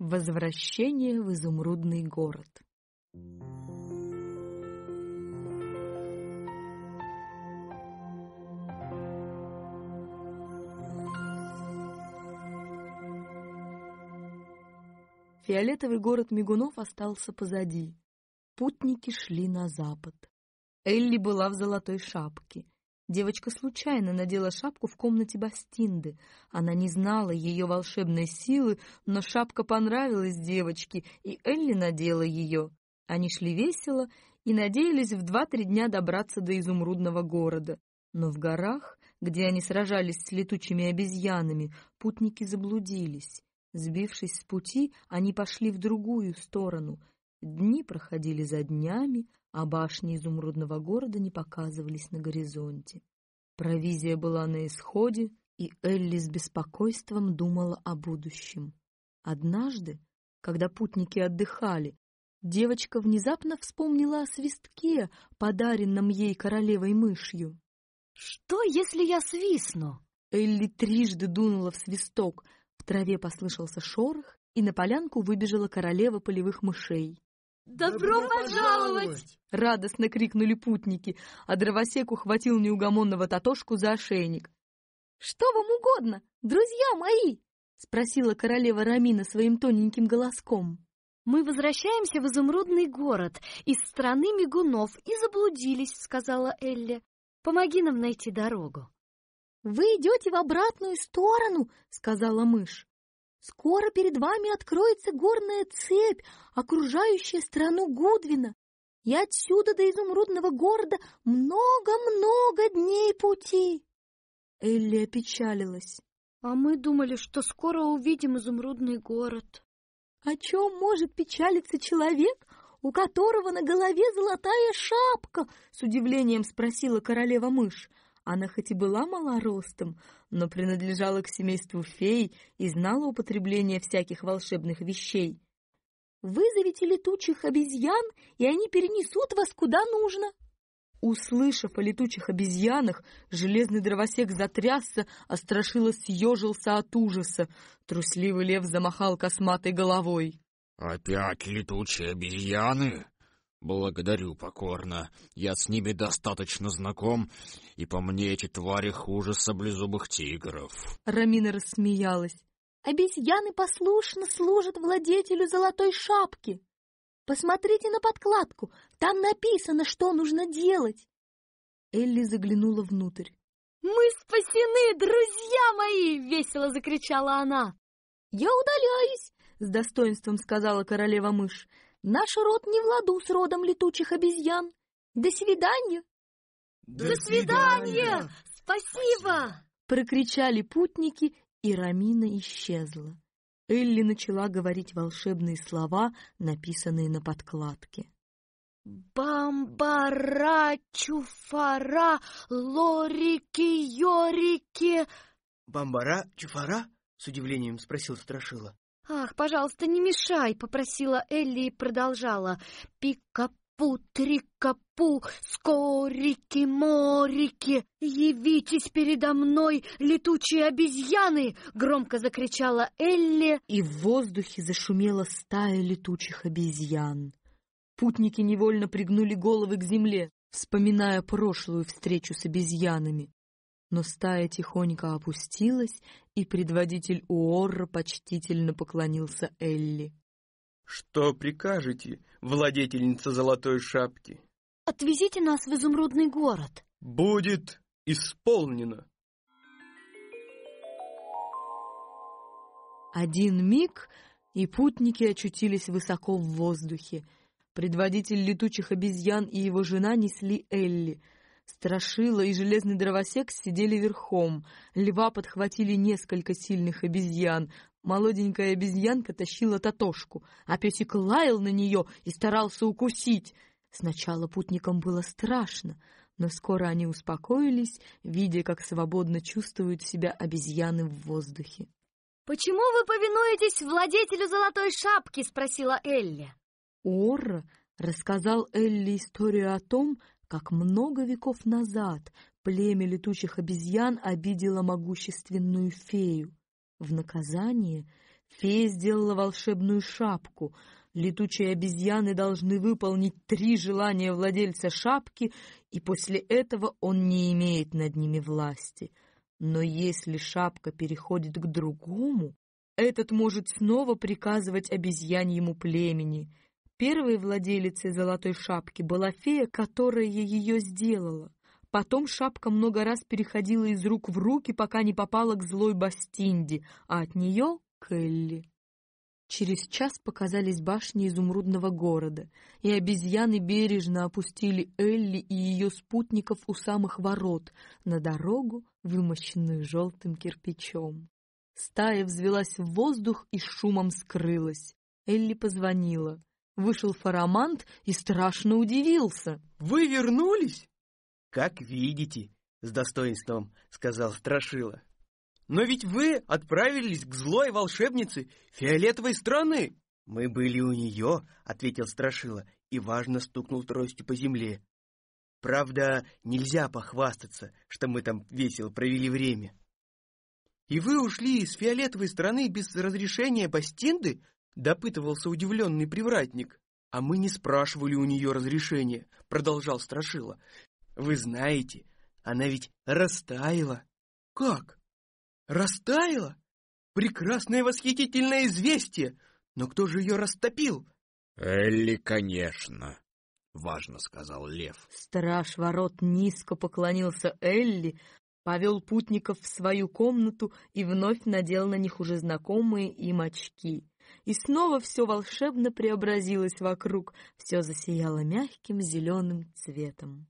Возвращение в изумрудный город. Фиолетовый город мигунов остался позади. Путники шли на запад. Элли была в золотой шапке. Девочка случайно надела шапку в комнате Бастинды. Она не знала ее волшебной силы, но шапка понравилась девочке, и Элли надела ее. Они шли весело и надеялись в два-три дня добраться до изумрудного города. Но в горах, где они сражались с летучими обезьянами, путники заблудились. Сбившись с пути, они пошли в другую сторону. Дни проходили за днями, а башни изумрудного города не показывались на горизонте. Провизия была на исходе, и Элли с беспокойством думала о будущем. Однажды, когда путники отдыхали, девочка внезапно вспомнила о свистке, подаренном ей королевой мышью. «Что, если я свистну?» Элли трижды дунула в свисток, в траве послышался шорох, и на полянку выбежала королева полевых мышей. «Добро пожаловать!» — радостно крикнули путники, а дровосек ухватил неугомонного Татошку за ошейник. «Что вам угодно, друзья мои?» — спросила королева Рамина своим тоненьким голоском. «Мы возвращаемся в изумрудный город из страны мигунов и заблудились», — сказала Элли. «Помоги нам найти дорогу». «Вы идете в обратную сторону», — сказала мышь. Скоро перед вами откроется горная цепь, окружающая страну Гудвина, и отсюда до изумрудного города много-много дней пути. Элли опечалилась. А мы думали, что скоро увидим изумрудный город. О чем может печалиться человек, у которого на голове золотая шапка? С удивлением спросила королева мышь. Она хоть и была мала ростом, но принадлежала к семейству фей и знала употребление всяких волшебных вещей. «Вызовите летучих обезьян, и они перенесут вас куда нужно!» Услышав о летучих обезьянах, железный дровосек затрясся, а страшило съежился от ужаса. Трусливый лев замахал косматой головой. «Опять летучие обезьяны? «Благодарю покорно. Я с ними достаточно знаком, и по мне эти твари хуже саблезубых тигров». Рамина рассмеялась. «Обезьяны послушно служат владетелю золотой шапки. Посмотрите на подкладку, там написано, что нужно делать». Элли заглянула внутрь. «Мы спасены, друзья мои!» — весело закричала она. «Я удаляюсь!» — с достоинством сказала королева мышь. Наш род не в ладу с родом летучих обезьян. До свидания!» «До свидания! Спасибо!» Прокричали путники, и Рамина исчезла. Элли начала говорить волшебные слова, написанные на подкладке. Бамбара, чуфара, лорики, йорики. Бамбара, чуфара? С удивлением спросил Страшила. «Ах, пожалуйста, не мешай!» — попросила Элли и продолжала. «Пикапу, трикапу, скорики, морики, явитесь передо мной, летучие обезьяны!» — громко закричала Элли. И в воздухе зашумела стая летучих обезьян. Путники невольно пригнули головы к земле, вспоминая прошлую встречу с обезьянами но стая тихонько опустилась, и предводитель Уорра почтительно поклонился Элли. «Что прикажете, владетельница золотой шапки?» «Отвезите нас в изумрудный город». «Будет исполнено». Один миг, и путники очутились высоко в воздухе. Предводитель летучих обезьян и его жена несли Элли — Страшила и железный дровосек сидели верхом. Льва подхватили несколько сильных обезьян. Молоденькая обезьянка тащила Татошку, а песик лаял на нее и старался укусить. Сначала путникам было страшно, но скоро они успокоились, видя, как свободно чувствуют себя обезьяны в воздухе. «Почему вы повинуетесь владетелю золотой шапки?» — спросила Элли. Ор рассказал Элли историю о том, как много веков назад племя летучих обезьян обидело могущественную фею. В наказание фея сделала волшебную шапку. Летучие обезьяны должны выполнить три желания владельца шапки, и после этого он не имеет над ними власти. Но если шапка переходит к другому, этот может снова приказывать обезьяньему племени — Первой владелицей золотой шапки была фея, которая ее сделала. Потом шапка много раз переходила из рук в руки, пока не попала к злой Бастинде, а от нее — к Элли. Через час показались башни изумрудного города, и обезьяны бережно опустили Элли и ее спутников у самых ворот на дорогу, вымощенную желтым кирпичом. Стая взвелась в воздух и шумом скрылась. Элли позвонила — Вышел Фарамант и страшно удивился. «Вы вернулись?» «Как видите», — с достоинством сказал Страшила. «Но ведь вы отправились к злой волшебнице фиолетовой страны!» «Мы были у нее», — ответил Страшила и важно стукнул тростью по земле. «Правда, нельзя похвастаться, что мы там весело провели время». «И вы ушли из фиолетовой страны без разрешения Бастинды?» допытывался удивленный привратник. «А мы не спрашивали у нее разрешения», — продолжал Страшила. «Вы знаете, она ведь растаяла». «Как? Растаяла? Прекрасное восхитительное известие! Но кто же ее растопил?» «Элли, конечно», — важно сказал Лев. Страж ворот низко поклонился Элли, повел путников в свою комнату и вновь надел на них уже знакомые им очки. И снова все волшебно преобразилось вокруг, все засияло мягким зеленым цветом.